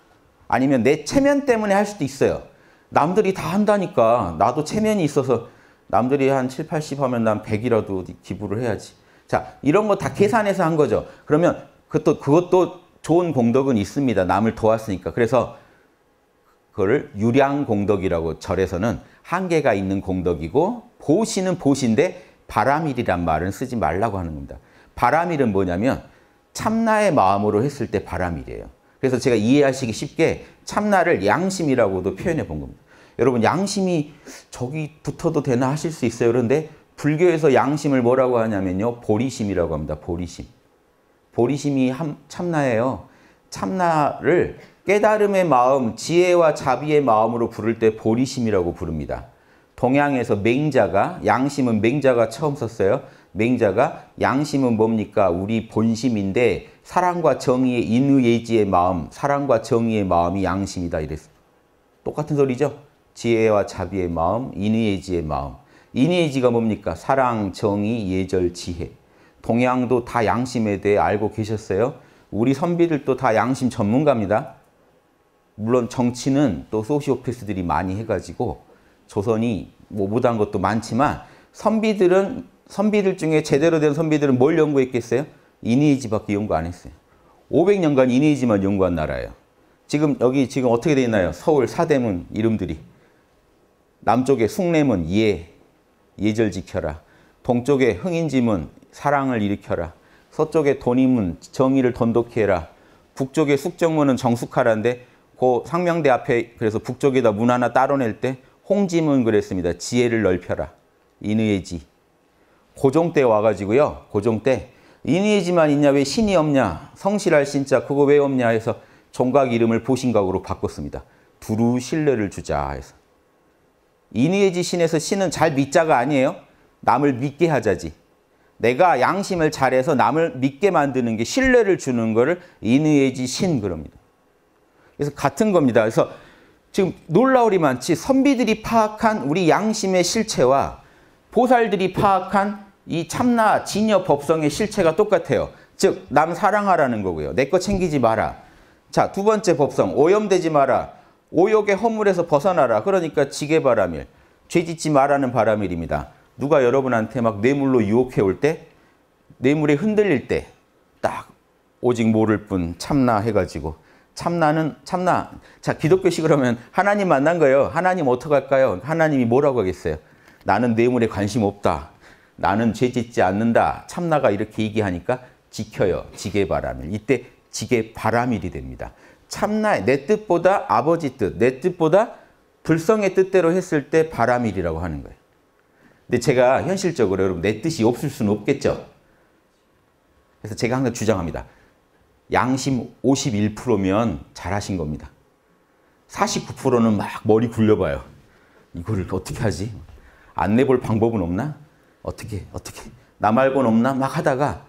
아니면 내 체면 때문에 할 수도 있어요. 남들이 다 한다니까 나도 체면이 있어서 남들이 한 7, 80 하면 난 100이라도 기부를 해야지. 자, 이런 거 다 계산해서 한 거죠. 그러면 그것도, 그것도 좋은 공덕은 있습니다. 남을 도왔으니까. 그래서 그거를 유량 공덕이라고 절에서는 한계가 있는 공덕이고 보시는 보신데 바람일이란 말은 쓰지 말라고 하는 겁니다. 바람일은 뭐냐면 참나의 마음으로 했을 때 바람일이에요. 그래서 제가 이해하시기 쉽게 참나를 양심이라고도 표현해 본 겁니다. 여러분 양심이 저기 붙어도 되나 하실 수 있어요. 그런데 불교에서 양심을 뭐라고 하냐면요. 보리심이라고 합니다. 보리심. 보리심이 참나예요. 참나를 깨달음의 마음, 지혜와 자비의 마음으로 부를 때 보리심이라고 부릅니다. 동양에서 맹자가, 양심은 맹자가 처음 썼어요. 맹자가 양심은 뭡니까? 우리 본심인데 사랑과 정의의 인의예지의 마음, 사랑과 정의의 마음이 양심이다 이랬어요. 똑같은 소리죠? 지혜와 자비의 마음, 인의예지의 마음. 인의예지가 뭡니까? 사랑, 정의, 예절, 지혜. 동양도 다 양심에 대해 알고 계셨어요. 우리 선비들도 다 양심 전문가입니다. 물론 정치는 또 소시오패스들이 많이 해가지고 조선이 뭐 못한 것도 많지만 선비들은 선비들 중에 제대로 된 선비들은 뭘 연구했겠어요? 이니지밖에 연구 안 했어요. 500년간 이니지만 연구한 나라예요. 지금 여기 지금 어떻게 돼 있나요? 서울 사대문 이름들이 남쪽에 숭례문 예 예절 지켜라. 동쪽에 흥인지문 사랑을 일으켜라. 서쪽에 돈이문 정의를 돈독히 해라. 북쪽에 숙정문은 정숙하라인데 그 상명대 앞에 그래서 북쪽에다 문 하나 따로 낼 때 홍지문 그랬습니다. 지혜를 넓혀라. 인의의 지. 고종 때 와가지고요. 고종 때 인의의 지만 있냐 왜 신이 없냐. 성실할 신자 그거 왜 없냐 해서 종각 이름을 보신각으로 바꿨습니다. 두루 신뢰를 주자 해서. 인의의 지 신에서 신은 잘 믿자가 아니에요. 남을 믿게 하자지. 내가 양심을 잘해서 남을 믿게 만드는 게 신뢰를 주는 거를 인의의 지신 그럽니다. 그래서 같은 겁니다. 그래서 지금 놀라울이 많지 선비들이 파악한 우리 양심의 실체와 보살들이 네. 파악한 이 참나 진여 법성의 실체가 똑같아요. 즉, 남 사랑하라는 거고요. 내 거 챙기지 마라. 자, 두 번째 법성, 오염되지 마라. 오욕의 허물에서 벗어나라. 그러니까 지게 바람일, 죄 짓지 마라는 바람일입니다. 누가 여러분한테 막 뇌물로 유혹해 올 때, 뇌물에 흔들릴 때, 딱 오직 모를 뿐 참나 해가지고 참나는 참나. 자, 기독교식 그러면 하나님 만난 거예요. 하나님 어떡할까요? 하나님이 뭐라고 하겠어요? 나는 뇌물에 관심 없다. 나는 죄 짓지 않는다. 참나가 이렇게 얘기하니까 지켜요. 지게 바람을. 이때 지게 바람일이 됩니다. 참나의 내 뜻보다 아버지 뜻, 내 뜻보다 불성의 뜻대로 했을 때 바람일이라고 하는 거예요. 근데 제가 현실적으로 여러분 내 뜻이 없을 수는 없겠죠. 그래서 제가 항상 주장합니다. 양심 51%면 잘하신 겁니다. 49%는 막 머리 굴려봐요. 이거를 어떻게 하지? 안 내볼 방법은 없나? 어떻게, 어떻게? 나 말고는 없나? 막 하다가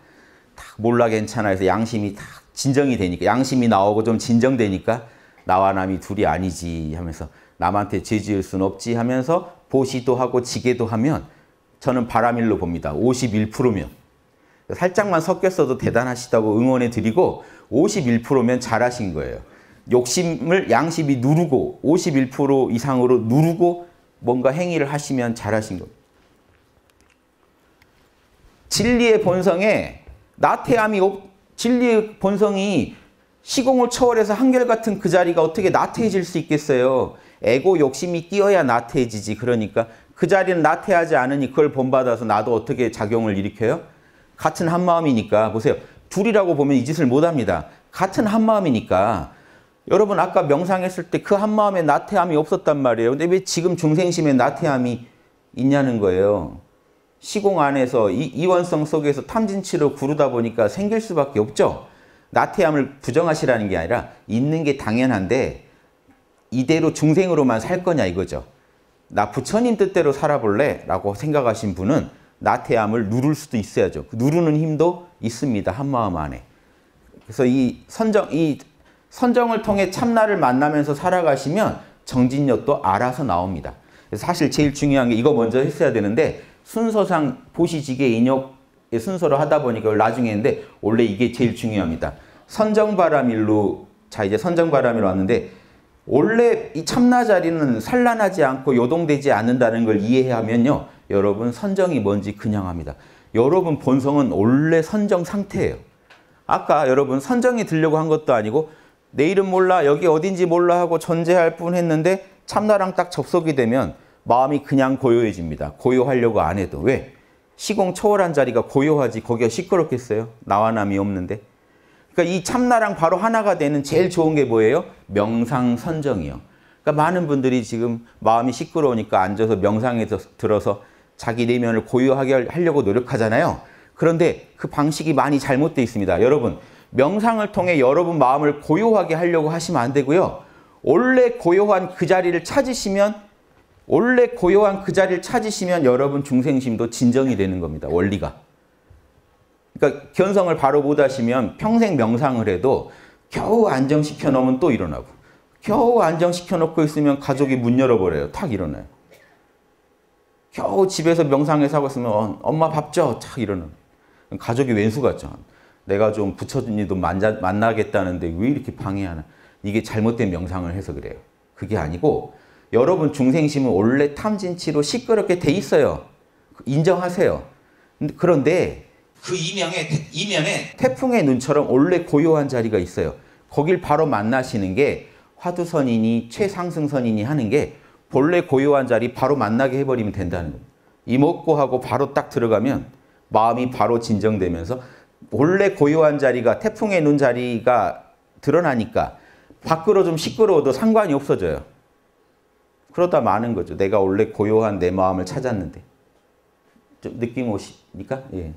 딱 몰라 괜찮아 해서 양심이 딱 진정이 되니까 양심이 나오고 좀 진정되니까 나와 남이 둘이 아니지 하면서 남한테 죄 지을 순 없지 하면서 보시도 하고 지게도 하면 저는 바람일로 봅니다. 51%면 살짝만 섞였어도 대단하시다고 응원해 드리고 51%면 잘하신 거예요. 욕심을 양심이 누르고 51% 이상으로 누르고 뭔가 행위를 하시면 잘하신 겁니다. 진리의 본성에 나태함이 없, 진리의 본성이 시공을 초월해서 한결같은 그 자리가 어떻게 나태해질 수 있겠어요. 에고 욕심이 끼어야 나태해지지. 그러니까 그 자리는 나태하지 않으니 그걸 본받아서 나도 어떻게 작용을 일으켜요? 같은 한마음이니까 보세요. 둘이라고 보면 이 짓을 못합니다. 같은 한마음이니까 여러분 아까 명상했을 때 그 한마음에 나태함이 없었단 말이에요. 근데 왜 지금 중생심에 나태함이 있냐는 거예요. 시공 안에서 이, 원성 속에서 탐진치로 구르다 보니까 생길 수밖에 없죠. 나태함을 부정하시라는 게 아니라 있는 게 당연한데 이대로 중생으로만 살 거냐 이거죠. 나 부처님 뜻대로 살아볼래? 라고 생각하신 분은 나태함을 누를 수도 있어야죠. 그 누르는 힘도 있습니다. 한마음 안에. 그래서 이 선정, 이 선정을 통해 참나를 만나면서 살아가시면 정진력도 알아서 나옵니다. 사실 제일 중요한 게 이거 먼저 했어야 되는데 순서상 보시지게 인욕의 예, 순서로 하다 보니까 나중에 했는데 원래 이게 제일 중요합니다. 선정바람일로 자 이제 선정바람일로 왔는데 원래 이 참나 자리는 산란하지 않고 요동되지 않는다는 걸 이해하면요. 여러분 선정이 뭔지 그냥 합니다. 여러분 본성은 원래 선정 상태예요. 아까 여러분 선정이 들려고 한 것도 아니고 내일은 몰라 여기 어딘지 몰라 하고 존재할 뿐 했는데 참나랑 딱 접속이 되면 마음이 그냥 고요해집니다. 고요하려고 안 해도. 왜? 시공 초월한 자리가 고요하지 거기가 시끄럽겠어요? 나와 남이 없는데. 그러니까 이 참나랑 바로 하나가 되는 제일 좋은 게 뭐예요? 명상 선정이요. 그러니까 많은 분들이 지금 마음이 시끄러우니까 앉아서 명상에 들어서 자기 내면을 고요하게 하려고 노력하잖아요. 그런데 그 방식이 많이 잘못되어 있습니다. 여러분, 명상을 통해 여러분 마음을 고요하게 하려고 하시면 안 되고요. 원래 고요한 그 자리를 찾으시면 원래 고요한 그 자리를 찾으시면 여러분 중생심도 진정이 되는 겁니다. 원리가. 그러니까 견성을 바로 못 하시면 평생 명상을 해도 겨우 안정시켜 놓으면 또 일어나고 겨우 안정시켜 놓고 있으면 가족이 문 열어버려요. 탁 일어나요. 겨우 집에서 명상해서 하고 있으면 어, 엄마 밥 줘! 착 이러는 가족이 왼수 같죠. 내가 좀 부처님도 만자, 만나겠다는데 왜 이렇게 방해하나. 이게 잘못된 명상을 해서 그래요. 그게 아니고 여러분 중생심은 원래 탐진치로 시끄럽게 돼 있어요. 인정하세요. 그런데 그 이면에, 이면에 태풍의 눈처럼 원래 고요한 자리가 있어요. 거길 바로 만나시는 게 화두선이니 최상승선이니 하는 게 본래 고요한 자리 바로 만나게 해버리면 된다는 거예요. 이목구하고 바로 딱 들어가면 마음이 바로 진정되면서 원래 고요한 자리가 태풍의 눈 자리가 드러나니까 밖으로 좀 시끄러워도 상관이 없어져요. 그러다 마는 거죠. 내가 원래 고요한 내 마음을 찾았는데. 좀 느낌 오십니까? 예.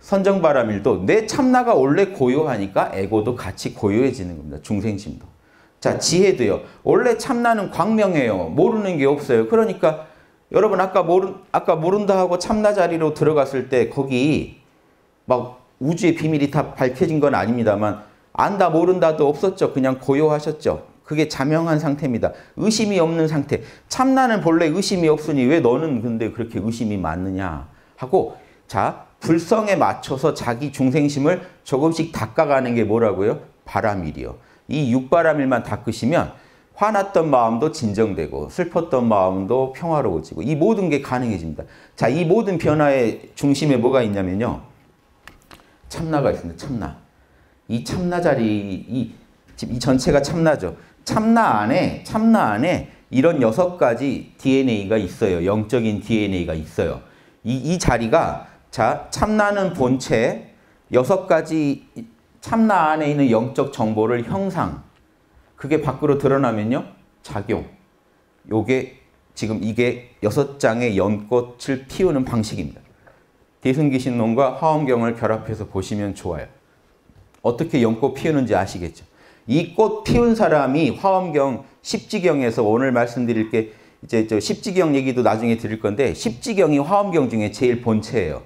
선정바람일도 내 참나가 원래 고요하니까 에고도 같이 고요해지는 겁니다. 중생심도. 자, 지혜도요. 원래 참나는 광명해요. 모르는 게 없어요. 그러니까 여러분 아까 모른 아까 모른다 하고 참나 자리로 들어갔을 때 거기 막 우주의 비밀이 다 밝혀진 건 아닙니다만 안다 모른다도 없었죠. 그냥 고요하셨죠. 그게 자명한 상태입니다. 의심이 없는 상태. 참나는 본래 의심이 없으니 왜 너는 근데 그렇게 의심이 많느냐 하고 자 불성에 맞춰서 자기 중생심을 조금씩 닦아가는 게 뭐라고요? 바람일이요. 이 육바람일만 닦으시면 화났던 마음도 진정되고 슬펐던 마음도 평화로워지고 이 모든 게 가능해집니다. 자, 이 모든 변화의 중심에 뭐가 있냐면요. 참나가 있습니다. 참나. 이 참나 자리 이, 이 전체가 참나죠. 참나 안에 참나 안에 이런 여섯 가지 DNA가 있어요. 영적인 DNA가 있어요. 이, 이 자리가 자 참나는 본체 여섯 가지 참나 안에 있는 영적 정보를 형상, 그게 밖으로 드러나면요. 작용. 요게 지금 이게 여섯 장의 연꽃을 피우는 방식입니다. 대승기신론과 화엄경을 결합해서 보시면 좋아요. 어떻게 연꽃 피우는지 아시겠죠? 이 꽃 피운 사람이 화엄경 십지경에서 오늘 말씀드릴 게 이제 저 십지경 얘기도 나중에 드릴 건데 십지경이 화엄경 중에 제일 본체예요.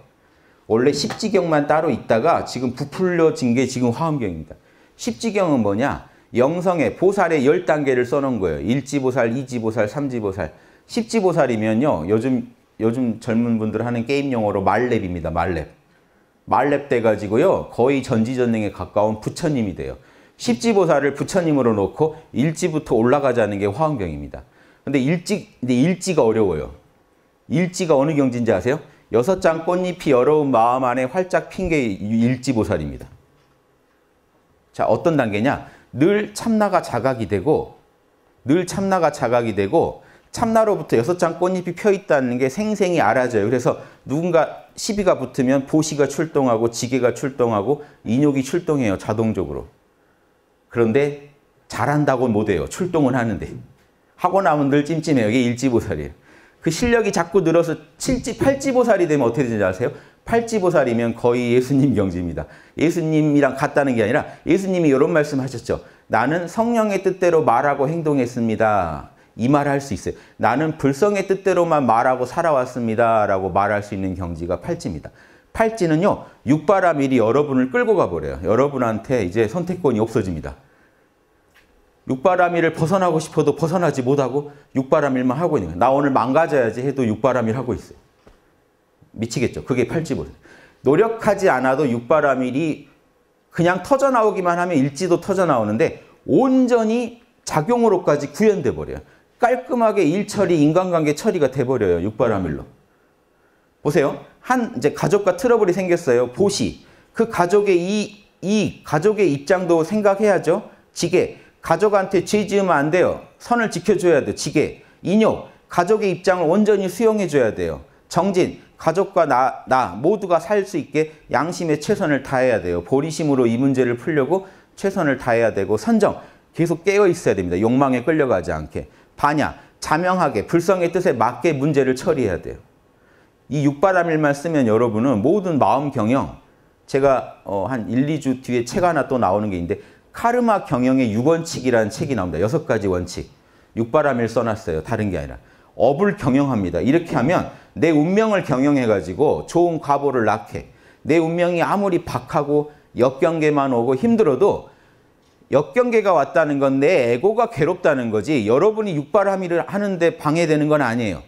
원래 십지경만 따로 있다가 지금 부풀려진 게 지금 화엄경입니다. 십지경은 뭐냐? 영성의 보살의 열단계를 써놓은 거예요. 일지보살, 이지보살, 삼지보살. 십지보살이면요. 요즘 요즘 젊은 분들 하는 게임 용어로 말렙입니다. 말렙. 말렙 돼가지고요. 거의 전지전능에 가까운 부처님이 돼요. 십지보살을 부처님으로 놓고 일지부터 올라가자는 게 화엄경입니다. 근데 일지, 근데 일지가 어려워요. 일지가 어느 경지인지 아세요? 여섯 장 꽃잎이 여러운 마음 안에 활짝 핀 게 일지보살입니다. 자, 어떤 단계냐? 늘 참나가 자각이 되고 늘 참나가 자각이 되고 참나로부터 여섯 장 꽃잎이 펴 있다는 게 생생히 알아져요. 그래서 누군가 시비가 붙으면 보시가 출동하고 지게가 출동하고 인욕이 출동해요. 자동적으로. 그런데 잘한다고 못해요. 출동은 하는데. 하고 나면 늘 찜찜해요. 이게 일지보살이에요. 그 실력이 자꾸 늘어서 7집, 8집보살이 되면 어떻게 되는지 아세요? 8집보살이면 거의 예수님 경지입니다. 예수님이랑 같다는 게 아니라 예수님이 이런 말씀 하셨죠. 나는 성령의 뜻대로 말하고 행동했습니다. 이 말을 할 수 있어요. 나는 불성의 뜻대로만 말하고 살아왔습니다. 라고 말할 수 있는 경지가 팔찌입니다. 팔찌는요, 육바라밀이 여러분을 끌고 가버려요. 여러분한테 이제 선택권이 없어집니다. 육바람이를 벗어나고 싶어도 벗어나지 못하고 육바람일만 하고 있는 거예요. 나 오늘 망가져야지 해도 육바람일 하고 있어요. 미치겠죠. 그게 팔찌보 노력하지 않아도 육바람일이 그냥 터져나오기만 하면 일지도 터져나오는데 온전히 작용으로까지 구현돼 버려요. 깔끔하게 일처리, 인간관계 처리가 돼버려요. 육바람일로. 보세요. 한 이제 가족과 트러블이 생겼어요. 보시. 그 가족의 이, 이 가족의 입장도 생각해야죠. 지게. 가족한테 죄 지으면 안 돼요. 선을 지켜줘야 돼요. 지게. 인욕. 가족의 입장을 온전히 수용해줘야 돼요. 정진. 가족과 나, 나 모두가 살 수 있게 양심에 최선을 다해야 돼요. 보리심으로 이 문제를 풀려고 최선을 다해야 되고 선정. 계속 깨어 있어야 됩니다. 욕망에 끌려가지 않게. 반야. 자명하게 불성의 뜻에 맞게 문제를 처리해야 돼요. 이 육바람일만 쓰면 여러분은 모든 마음 경영 제가 어, 한 1, 2주 뒤에 책 하나 또 나오는 게 있는데 카르마 경영의 6원칙이라는 책이 나옵니다. 여섯 가지 원칙. 육바람일 써놨어요. 다른 게 아니라. 업을 경영합니다. 이렇게 하면 내 운명을 경영해가지고 좋은 과보를 낳게. 내 운명이 아무리 박하고 역경계만 오고 힘들어도 역경계가 왔다는 건 내 에고가 괴롭다는 거지 여러분이 육바람일을 하는데 방해되는 건 아니에요.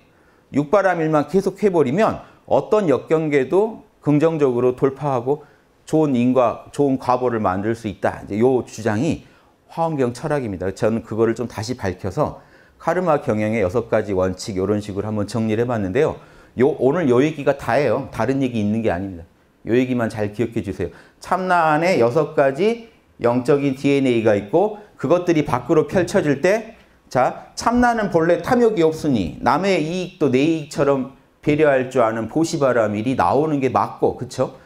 육바람일만 계속 해버리면 어떤 역경계도 긍정적으로 돌파하고 좋은 인과, 좋은 과보를 만들 수 있다. 이제 요 주장이 화엄경 철학입니다. 저는 그거를 좀 다시 밝혀서 카르마 경영의 여섯 가지 원칙 이런 식으로 한번 정리를 해봤는데요. 요, 오늘 요 얘기가 다예요. 다른 얘기 있는 게 아닙니다. 요 얘기만 잘 기억해 주세요. 참나 안에 여섯 가지 영적인 DNA가 있고 그것들이 밖으로 펼쳐질 때 자, 참나는 본래 탐욕이 없으니 남의 이익도 내 이익처럼 배려할 줄 아는 보시바람일이 나오는 게 맞고 그쵸?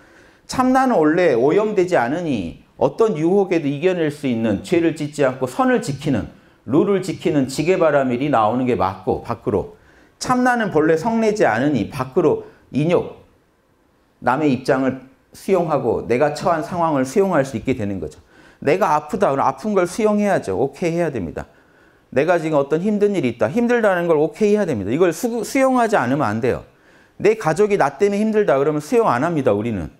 참나는 원래 오염되지 않으니 어떤 유혹에도 이겨낼 수 있는 죄를 짓지 않고 선을 지키는 룰을 지키는 지게바람일이 나오는 게 맞고 밖으로 참나는 본래 성내지 않으니 밖으로 인욕 남의 입장을 수용하고 내가 처한 상황을 수용할 수 있게 되는 거죠. 내가 아프다. 그럼 아픈 걸 수용해야죠. 오케이 해야 됩니다. 내가 지금 어떤 힘든 일이 있다. 힘들다는 걸 오케이 해야 됩니다. 이걸 수, 수용하지 않으면 안 돼요. 내 가족이 나 때문에 힘들다 그러면 수용 안 합니다. 우리는.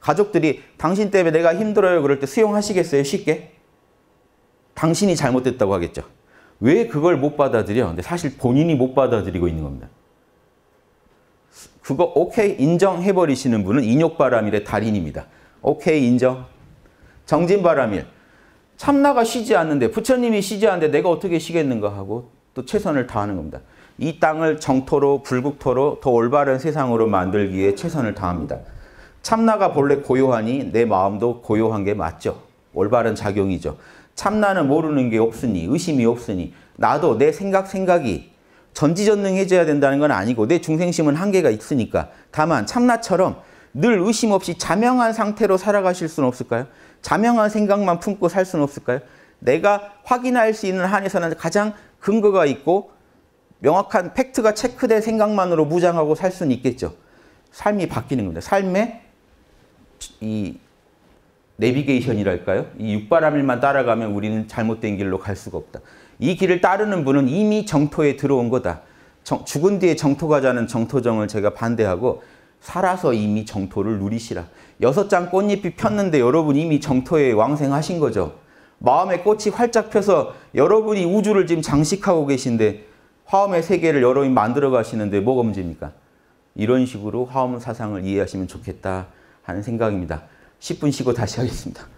가족들이 당신 때문에 내가 힘들어요 그럴 때 수용하시겠어요? 쉽게? 당신이 잘못됐다고 하겠죠. 왜 그걸 못 받아들여? 근데 사실 본인이 못 받아들이고 있는 겁니다. 그거 오케이 인정해버리시는 분은 인욕바람일의 달인입니다. 오케이 인정. 정진바람일. 참나가 쉬지 않는데 부처님이 쉬지 않는데 내가 어떻게 쉬겠는가 하고 또 최선을 다하는 겁니다. 이 땅을 정토로 불국토로 더 올바른 세상으로 만들기 에 최선을 다합니다. 참나가 본래 고요하니 내 마음도 고요한 게 맞죠. 올바른 작용이죠. 참나는 모르는 게 없으니 의심이 없으니 나도 내 생각 생각이 전지전능해져야 된다는 건 아니고 내 중생심은 한계가 있으니까 다만 참나처럼 늘 의심 없이 자명한 상태로 살아가실 수는 없을까요? 자명한 생각만 품고 살 수는 없을까요? 내가 확인할 수 있는 한에서는 가장 근거가 있고 명확한 팩트가 체크된 생각만으로 무장하고 살 수는 있겠죠. 삶이 바뀌는 겁니다. 삶의 이 내비게이션이랄까요? 이 육바람일만 따라가면 우리는 잘못된 길로 갈 수가 없다. 이 길을 따르는 분은 이미 정토에 들어온 거다. 정, 죽은 뒤에 정토 가자는 정토정을 제가 반대하고 살아서 이미 정토를 누리시라. 여섯 장 꽃잎이 폈는데 여러분 이미 정토에 왕생하신 거죠. 마음의 꽃이 활짝 펴서 여러분이 우주를 지금 장식하고 계신데 화엄의 세계를 여러분이 만들어 가시는데 뭐가 문제입니까? 이런 식으로 화엄 사상을 이해하시면 좋겠다. 하는 생각입니다. 10분 쉬고 다시 하겠습니다.